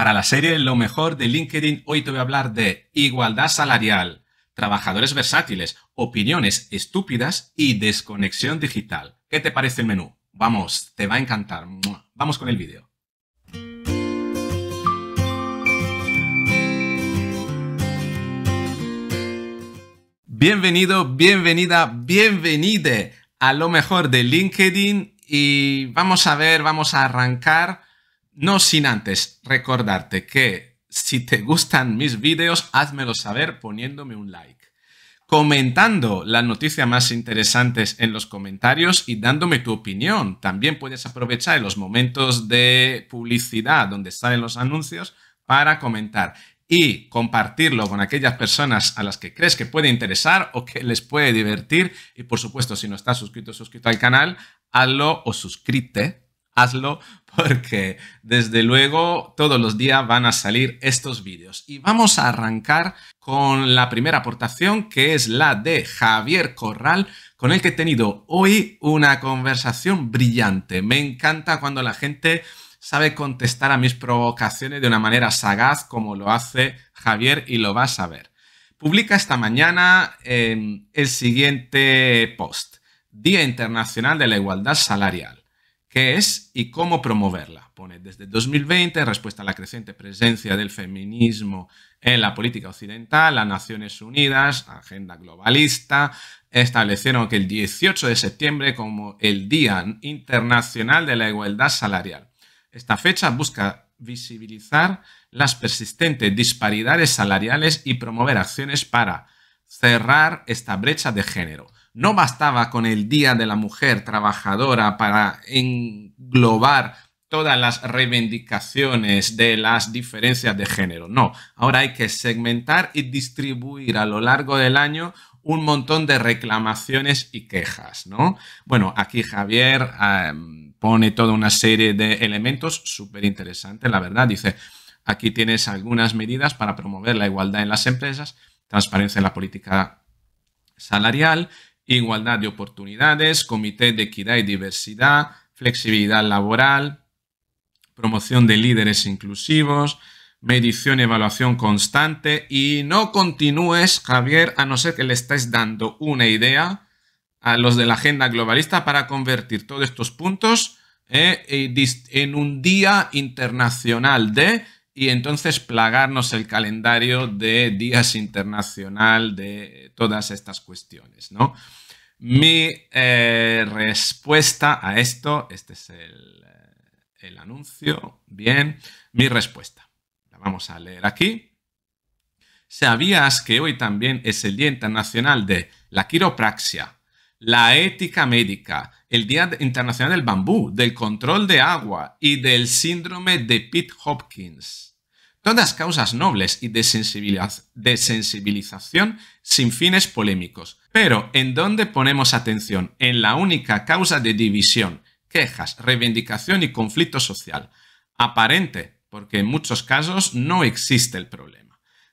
Para la serie Lo mejor de LinkedIn, hoy te voy a hablar de igualdad salarial, trabajadores versátiles, opiniones estúpidas y desconexión digital. ¿Qué te parece el menú? Vamos, te va a encantar. Vamos con el vídeo. Bienvenido, bienvenida, bienvenide a lo mejor de LinkedIn y vamos a ver, vamos a arrancar no sin antes recordarte que si te gustan mis vídeos, házmelo saber poniéndome un like, comentando las noticias más interesantes en los comentarios y dándome tu opinión. También puedes aprovechar los momentos de publicidad donde salen los anuncios para comentar y compartirlo con aquellas personas a las que crees que puede interesar o que les puede divertir. Y por supuesto, si no estás suscrito, suscrito al canal, hazlo o suscríbete hazlo porque desde luego todos los días van a salir estos vídeos. Y vamos a arrancar con la primera aportación que es la de Javier Corral con el que he tenido hoy una conversación brillante. Me encanta cuando la gente sabe contestar a mis provocaciones de una manera sagaz como lo hace Javier y lo vas a ver. Publica esta mañana eh, el siguiente post, Día Internacional de la Igualdad Salarial qué es y cómo promoverla. Pone, desde 2020, en respuesta a la creciente presencia del feminismo en la política occidental, las Naciones Unidas, agenda globalista, establecieron que el 18 de septiembre como el Día Internacional de la Igualdad Salarial. Esta fecha busca visibilizar las persistentes disparidades salariales y promover acciones para cerrar esta brecha de género no bastaba con el Día de la Mujer Trabajadora para englobar todas las reivindicaciones de las diferencias de género. No, ahora hay que segmentar y distribuir a lo largo del año un montón de reclamaciones y quejas, ¿no? Bueno, aquí Javier em, pone toda una serie de elementos súper interesantes, la verdad. Dice, aquí tienes algunas medidas para promover la igualdad en las empresas, transparencia en la política salarial, igualdad de oportunidades, comité de equidad y diversidad, flexibilidad laboral, promoción de líderes inclusivos, medición y evaluación constante y no continúes, Javier, a no ser que le estés dando una idea a los de la agenda globalista para convertir todos estos puntos eh, en un día internacional de y entonces plagarnos el calendario de días internacional de todas estas cuestiones, ¿no? Mi eh, respuesta a esto, este es el, eh, el anuncio, bien, mi respuesta, la vamos a leer aquí. ¿Sabías que hoy también es el Día Internacional de la Quiropraxia, la Ética Médica, el Día Internacional del Bambú, del control de agua y del síndrome de Pete Hopkins. Todas causas nobles y de, de sensibilización sin fines polémicos. Pero, ¿en dónde ponemos atención? En la única causa de división, quejas, reivindicación y conflicto social. Aparente, porque en muchos casos no existe el problema.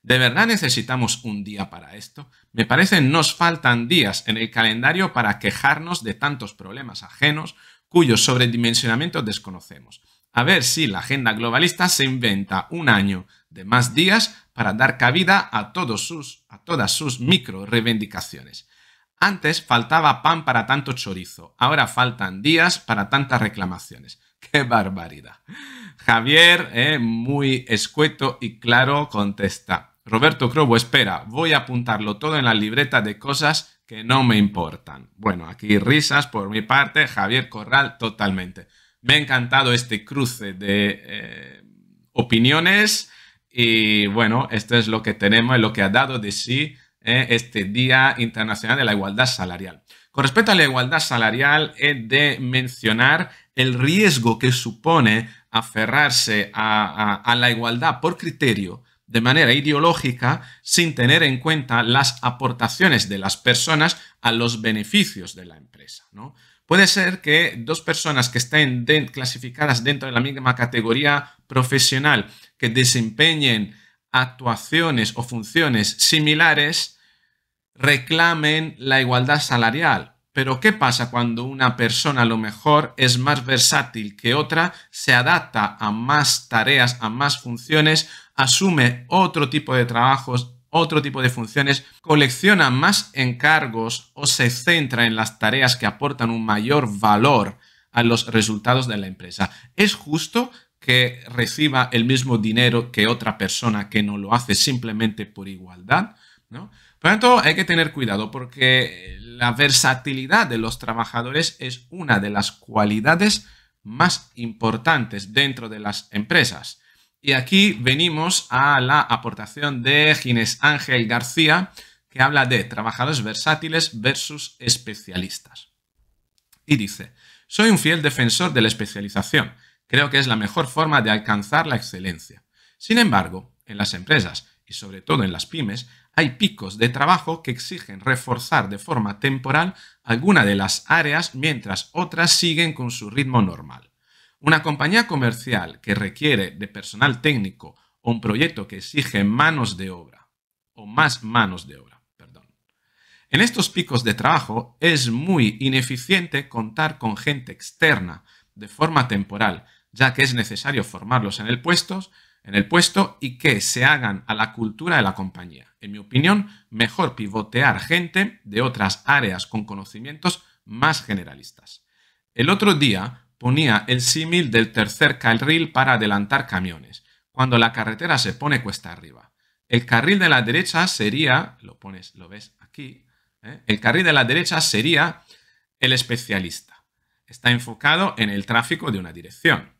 ¿De verdad necesitamos un día para esto? Me parece nos faltan días en el calendario para quejarnos de tantos problemas ajenos cuyo sobredimensionamiento desconocemos. A ver si la agenda globalista se inventa un año de más días para dar cabida a, todos sus, a todas sus micro reivindicaciones. Antes faltaba pan para tanto chorizo, ahora faltan días para tantas reclamaciones. ¡Qué barbaridad! Javier, eh, muy escueto y claro, contesta. Roberto Crobo, espera, voy a apuntarlo todo en la libreta de cosas que no me importan. Bueno, aquí risas por mi parte, Javier Corral, totalmente. Me ha encantado este cruce de eh, opiniones y bueno, esto es lo que tenemos, lo que ha dado de sí eh, este Día Internacional de la Igualdad Salarial. Con respecto a la igualdad salarial, he de mencionar el riesgo que supone aferrarse a la igualdad por criterio de manera ideológica sin tener en cuenta las aportaciones de las personas a los beneficios de la empresa. ¿no? Puede ser que dos personas que estén clasificadas dentro de la misma categoría profesional, que desempeñen actuaciones o funciones similares, reclamen la igualdad salarial. Pero ¿qué pasa cuando una persona a lo mejor es más versátil que otra, se adapta a más tareas, a más funciones, asume otro tipo de trabajos, otro tipo de funciones, colecciona más encargos o se centra en las tareas que aportan un mayor valor a los resultados de la empresa. ¿Es justo que reciba el mismo dinero que otra persona que no lo hace simplemente por igualdad? Por lo tanto, hay que tener cuidado porque la versatilidad de los trabajadores es una de las cualidades más importantes dentro de las empresas. Y aquí venimos a la aportación de Ginés Ángel García, que habla de trabajadores versátiles versus especialistas. Y dice, soy un fiel defensor de la especialización. Creo que es la mejor forma de alcanzar la excelencia. Sin embargo, en las empresas y sobre todo en las pymes, hay picos de trabajo que exigen reforzar de forma temporal alguna de las áreas mientras otras siguen con su ritmo normal. Una compañía comercial que requiere de personal técnico o un proyecto que exige manos de obra o más manos de obra, perdón. En estos picos de trabajo es muy ineficiente contar con gente externa de forma temporal, ya que es necesario formarlos en el puesto, en el puesto y que se hagan a la cultura de la compañía. En mi opinión, mejor pivotear gente de otras áreas con conocimientos más generalistas. El otro día ponía el símil del tercer carril para adelantar camiones, cuando la carretera se pone cuesta arriba. El carril de la derecha sería, lo pones, lo ves aquí, ¿eh? el carril de la derecha sería el especialista. Está enfocado en el tráfico de una dirección.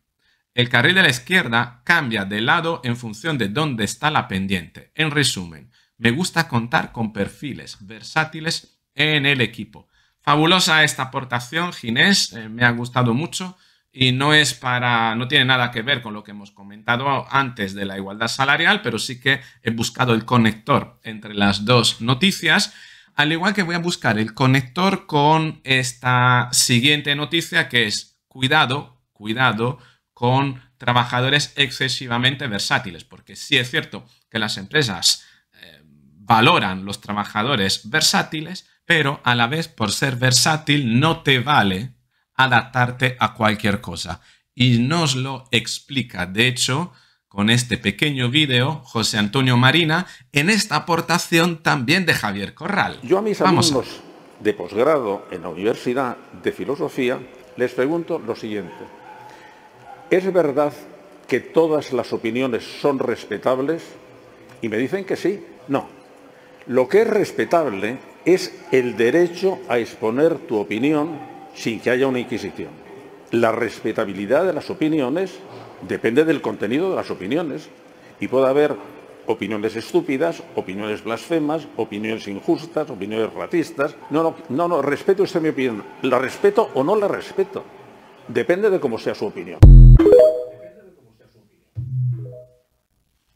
El carril de la izquierda cambia de lado en función de dónde está la pendiente. En resumen, me gusta contar con perfiles versátiles en el equipo Fabulosa esta aportación, Ginés, eh, me ha gustado mucho y no es para, no tiene nada que ver con lo que hemos comentado antes de la igualdad salarial, pero sí que he buscado el conector entre las dos noticias. Al igual que voy a buscar el conector con esta siguiente noticia que es cuidado, cuidado con trabajadores excesivamente versátiles, porque sí es cierto que las empresas eh, valoran los trabajadores versátiles, pero a la vez por ser versátil no te vale adaptarte a cualquier cosa. Y nos lo explica, de hecho, con este pequeño vídeo, José Antonio Marina, en esta aportación también de Javier Corral. Yo a mis amigos de posgrado en la Universidad de Filosofía les pregunto lo siguiente. ¿Es verdad que todas las opiniones son respetables? Y me dicen que sí. No. Lo que es respetable es el derecho a exponer tu opinión sin que haya una inquisición. La respetabilidad de las opiniones depende del contenido de las opiniones y puede haber opiniones estúpidas, opiniones blasfemas, opiniones injustas, opiniones racistas. No, no, no, respeto usted mi opinión. ¿La respeto o no la respeto? Depende de cómo sea su opinión.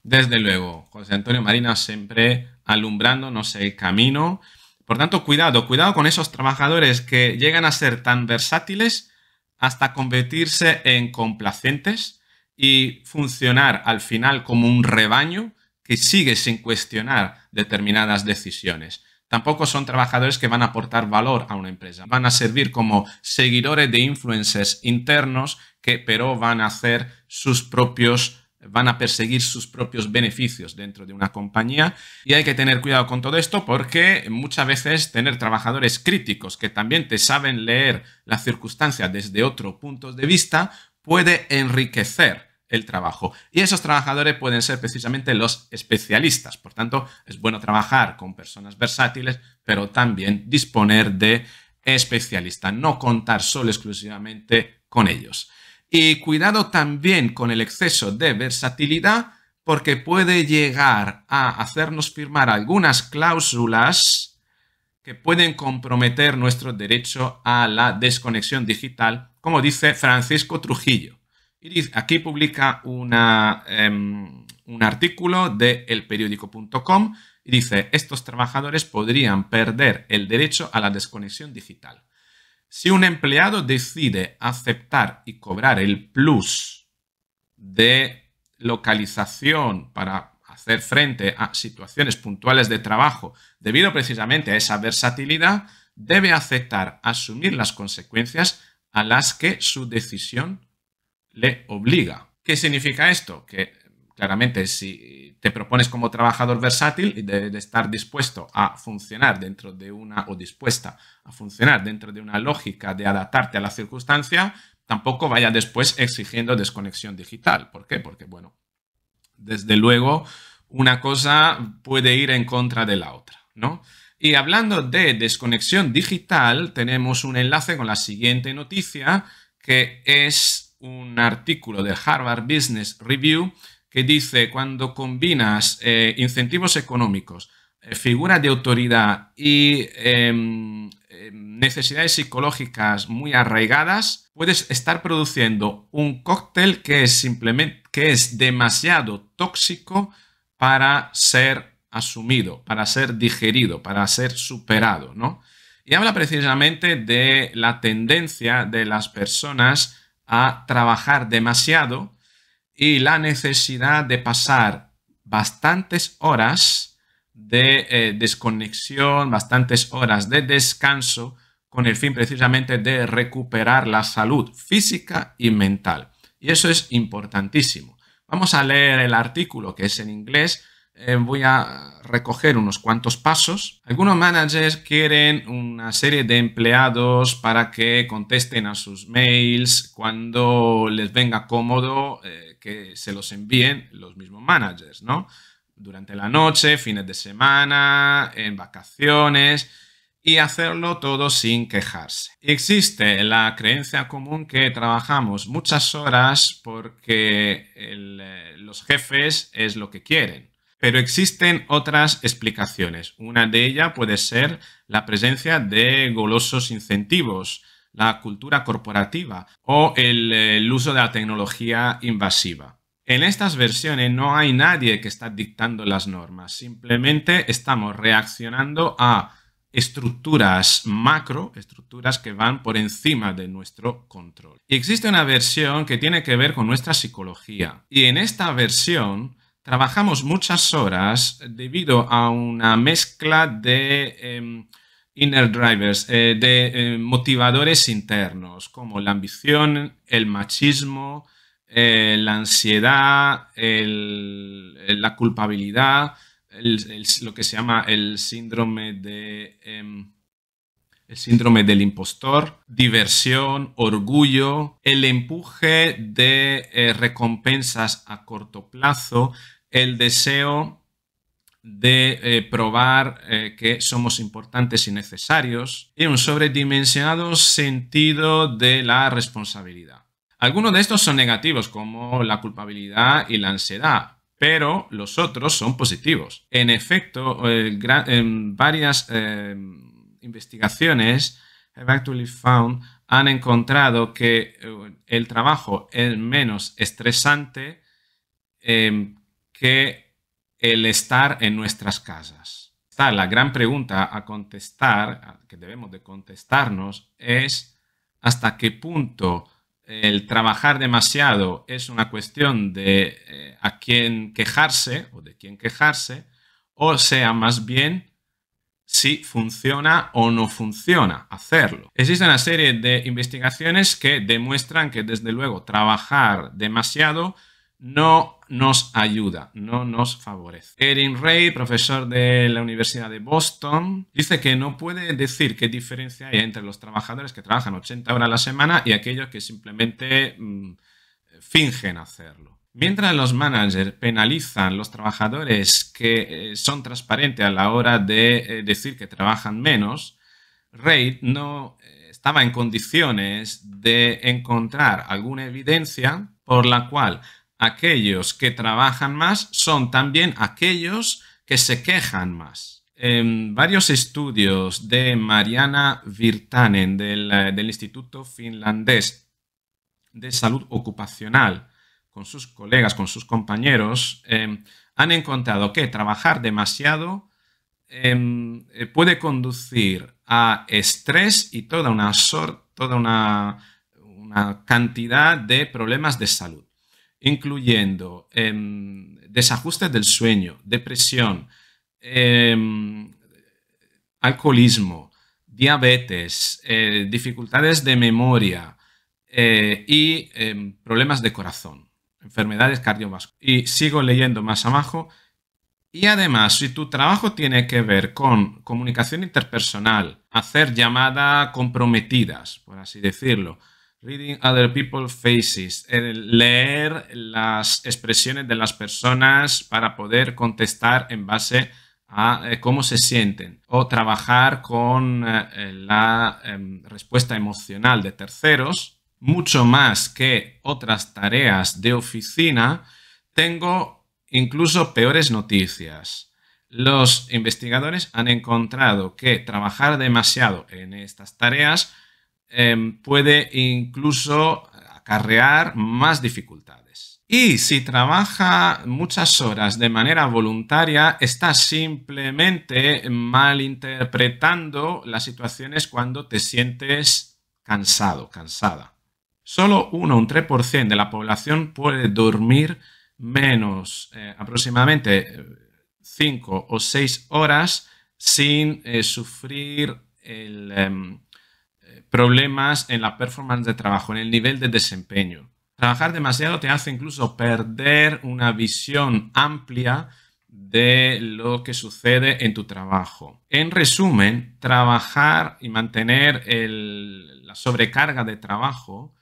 Desde luego, José Antonio Marina siempre alumbrándonos el camino. Por tanto, cuidado, cuidado con esos trabajadores que llegan a ser tan versátiles hasta convertirse en complacientes y funcionar al final como un rebaño que sigue sin cuestionar determinadas decisiones. Tampoco son trabajadores que van a aportar valor a una empresa. Van a servir como seguidores de influencers internos que pero van a hacer sus propios van a perseguir sus propios beneficios dentro de una compañía y hay que tener cuidado con todo esto porque muchas veces tener trabajadores críticos que también te saben leer la circunstancia desde otro punto de vista puede enriquecer el trabajo. Y esos trabajadores pueden ser precisamente los especialistas. Por tanto, es bueno trabajar con personas versátiles, pero también disponer de especialistas, no contar solo exclusivamente con ellos. Y cuidado también con el exceso de versatilidad porque puede llegar a hacernos firmar algunas cláusulas que pueden comprometer nuestro derecho a la desconexión digital, como dice Francisco Trujillo. Y aquí publica em, un artículo de elperiódico.com y dice, estos trabajadores podrían perder el derecho a la desconexión digital. Si un empleado decide aceptar y cobrar el plus de localización para hacer frente a situaciones puntuales de trabajo debido precisamente a esa versatilidad, debe aceptar asumir las consecuencias a las que su decisión le obliga. ¿Qué significa esto? Que claramente, si te propones como trabajador versátil y de, estar dispuesto a funcionar dentro de una, o dispuesta a funcionar dentro de una lógica de adaptarte a la circunstancia, tampoco vaya después exigiendo desconexión digital. ¿Por qué? Porque, bueno, desde luego, una cosa puede ir en contra de la otra, ¿no? Y hablando de desconexión digital, tenemos un enlace con la siguiente noticia, que es un artículo de Harvard Business Review que dice cuando combinas eh, incentivos económicos, eh, figuras de autoridad y em, em, necesidades psicológicas muy arraigadas, puedes estar produciendo un cóctel que es simplemente que es demasiado tóxico para ser asumido, para ser digerido, para ser superado, ¿no? Y habla precisamente de la tendencia de las personas a trabajar demasiado y la necesidad de pasar bastantes horas de eh, desconexión, bastantes horas de descanso, con el fin precisamente de recuperar la salud física y mental. Y eso es importantísimo. Vamos a leer el artículo que es en inglés. Eh, voy a recoger unos cuantos pasos. Algunos managers quieren una serie de empleados para que contesten a sus mails cuando les venga cómodo. Eh, que se los envíen los mismos managers, ¿no? Durante la noche, fines de semana, en vacaciones y hacerlo todo sin quejarse. Existe la creencia común que trabajamos muchas horas porque eh, los jefes es lo que quieren. Pero existen otras explicaciones. Una de ellas puede ser la presencia de golosos incentivos la cultura corporativa o el, uso de la tecnología invasiva. En estas versiones no hay nadie que está dictando las normas, simplemente estamos reaccionando a estructuras macro, estructuras que van por encima de nuestro control. existe una versión que tiene que ver con nuestra psicología. Y en esta versión trabajamos muchas horas debido a una mezcla de... Em, Inner drivers, eh, de eh, motivadores internos como la ambición, el machismo, eh, la ansiedad, la culpabilidad, lo que se llama el síndrome de... Em, el síndrome del impostor, diversión, orgullo, el empuje de recompensas a corto plazo, el deseo de eh, probar eh, que somos importantes y necesarios y un sobredimensionado sentido de la responsabilidad. Algunos de estos son negativos, como la culpabilidad y la ansiedad, pero los otros son positivos. En efecto, en varias eh, investigaciones Actually Found han encontrado que el trabajo es menos estresante que el estar en nuestras casas. Está la gran pregunta a contestar, que debemos de contestarnos, es hasta qué punto el trabajar demasiado es una cuestión de eh, a quién quejarse o de quién quejarse, o sea, más bien si funciona o no funciona hacerlo. Existe una serie de investigaciones que demuestran que desde luego trabajar demasiado no nos ayuda, no nos favorece. Erin Ray, profesor de la Universidad de Boston, dice que no puede decir qué diferencia hay entre los trabajadores que trabajan 80 horas a la semana y aquellos que simplemente mm, fingen hacerlo. Mientras los managers penalizan a los trabajadores que eh, son transparentes a la hora de eh, decir que trabajan menos, Ray no eh, estaba en condiciones de encontrar alguna evidencia por la cual aquellos que trabajan más son también aquellos que se quejan más. En em, varios estudios de Mariana Virtanen eh, del, Instituto Finlandés de Salud Ocupacional con sus colegas, con sus compañeros, em, han encontrado que trabajar demasiado em, eh, puede conducir a estrés y toda una cantidad de problemas de salud incluyendo em, desajustes del sueño, depresión, em, alcoholismo, diabetes, eh, dificultades de memoria eh, y em, problemas de corazón, enfermedades cardiovasculares. Y sigo leyendo más abajo. Y además, si tu trabajo tiene que ver con comunicación interpersonal, hacer llamadas comprometidas, por así decirlo, Reading other people's faces, leer las expresiones de las personas para poder contestar en base a eh, cómo se sienten o trabajar con eh, eh, la em, respuesta emocional de terceros, mucho más que otras tareas de oficina, tengo incluso peores noticias. Los investigadores han encontrado que trabajar demasiado en estas tareas Em, puede incluso acarrear más dificultades. Y si trabaja muchas horas de manera voluntaria, está simplemente malinterpretando las situaciones cuando te sientes cansado, cansada. Solo uno un 3% de la población puede dormir menos eh, aproximadamente 5 eh, o 6 horas sin eh, sufrir el, em, problemas en la performance de trabajo, en el nivel de desempeño. Trabajar demasiado te hace incluso perder una visión amplia de lo que sucede en tu trabajo. En resumen, trabajar y mantener la sobrecarga de trabajo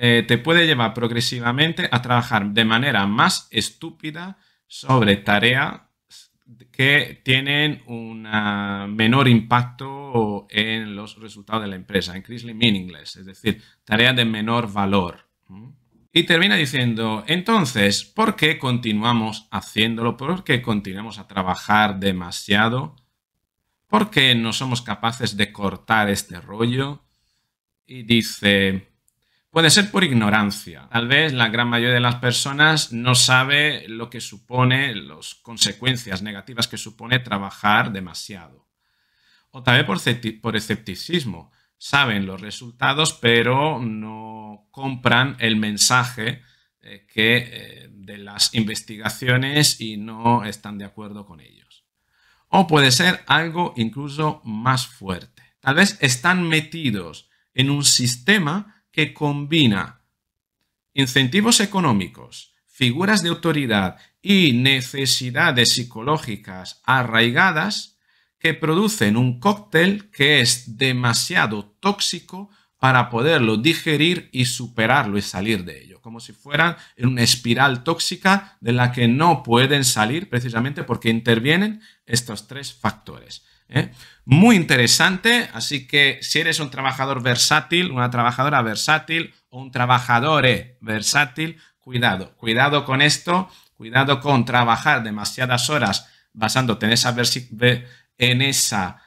eh, te puede llevar progresivamente a trabajar de manera más estúpida sobre tarea que tienen un ah, menor impacto en los resultados de la empresa, en Chrisley meaningless, es decir, tarea de menor valor. Y termina diciendo, entonces, ¿por qué continuamos haciéndolo? ¿Por qué continuamos a trabajar demasiado? ¿Por qué no somos capaces de cortar este rollo? Y dice, Puede ser por ignorancia. Tal vez la gran mayoría de las personas no sabe lo que supone, las consecuencias negativas que supone trabajar demasiado. O tal vez por, por escepticismo. Saben los resultados, pero no compran el mensaje eh, que, eh, de las investigaciones y no están de acuerdo con ellos. O puede ser algo incluso más fuerte. Tal vez están metidos en un sistema que combina incentivos económicos, figuras de autoridad y necesidades psicológicas arraigadas que producen un cóctel que es demasiado tóxico para poderlo digerir y superarlo y salir de ello, como si fueran en una espiral tóxica de la que no pueden salir precisamente porque intervienen estos tres factores. ¿eh? Muy interesante, así que si eres un trabajador versátil, una trabajadora versátil o un trabajador versátil, cuidado, cuidado con esto, cuidado con trabajar demasiadas horas basándote en esa, en esa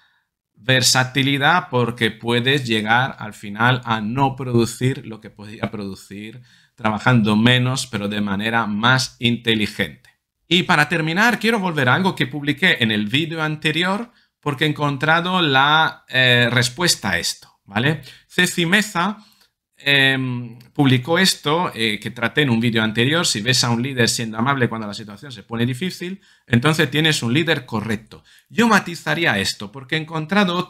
versatilidad porque puedes llegar al final a no producir lo que podía producir trabajando menos pero de manera más inteligente. Y para terminar, quiero volver a algo que publiqué en el vídeo anterior porque he encontrado la eh, respuesta a esto, ¿vale? Ceci Meza em, publicó esto, eh, que traté en un vídeo anterior, si ves a un líder siendo amable cuando la situación se pone difícil, entonces tienes un líder correcto. Yo matizaría esto, porque he encontrado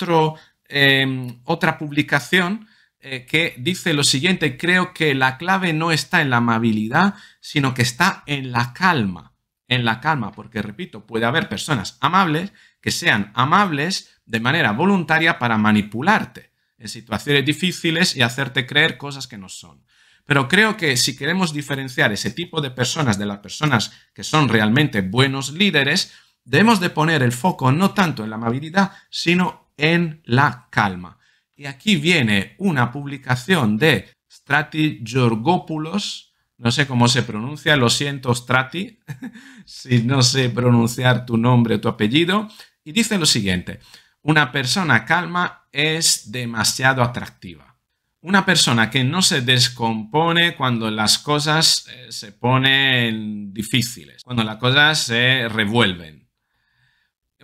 em, otra publicación eh, que dice lo siguiente, creo que la clave no está en la amabilidad, sino que está en la calma en la calma, porque repito, puede haber personas amables que sean amables de manera voluntaria para manipularte en situaciones difíciles y hacerte creer cosas que no son. Pero creo que si queremos diferenciar ese tipo de personas de las personas que son realmente buenos líderes, debemos de poner el foco no tanto en la amabilidad, sino en la calma. Y aquí viene una publicación de Stratigiorgopoulos. Georgopoulos no sé cómo se pronuncia, lo siento, Strati, si no sé pronunciar tu nombre o tu apellido, y dice lo siguiente, una persona calma es demasiado atractiva. Una persona que no se descompone cuando las cosas eh, se ponen difíciles, cuando las cosas se revuelven.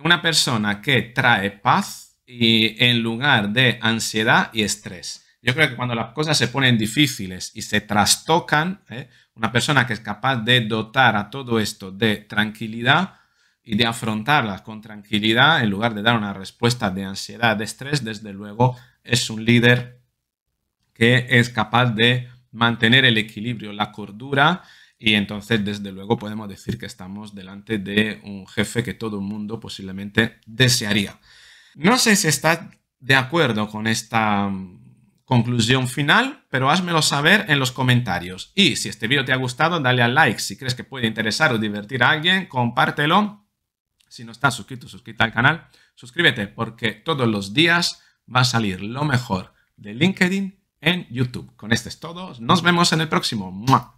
Una persona que trae paz y en lugar de ansiedad y estrés. Yo creo que cuando las cosas se ponen difíciles y se trastocan, ¿eh? una persona que es capaz de dotar a todo esto de tranquilidad y de afrontarlas con tranquilidad, en lugar de dar una respuesta de ansiedad, de estrés, desde luego es un líder que es capaz de mantener el equilibrio, la cordura y entonces, desde luego, podemos decir que estamos delante de un jefe que todo el mundo posiblemente desearía. No sé si está de acuerdo con esta conclusión final, pero házmelo saber en los comentarios. Y si este vídeo te ha gustado, dale al like. Si crees que puede interesar o divertir a alguien, compártelo. Si no estás suscrito, suscríbete al canal. Suscríbete porque todos los días va a salir lo mejor de LinkedIn en YouTube. Con esto es todo. Nos vemos en el próximo.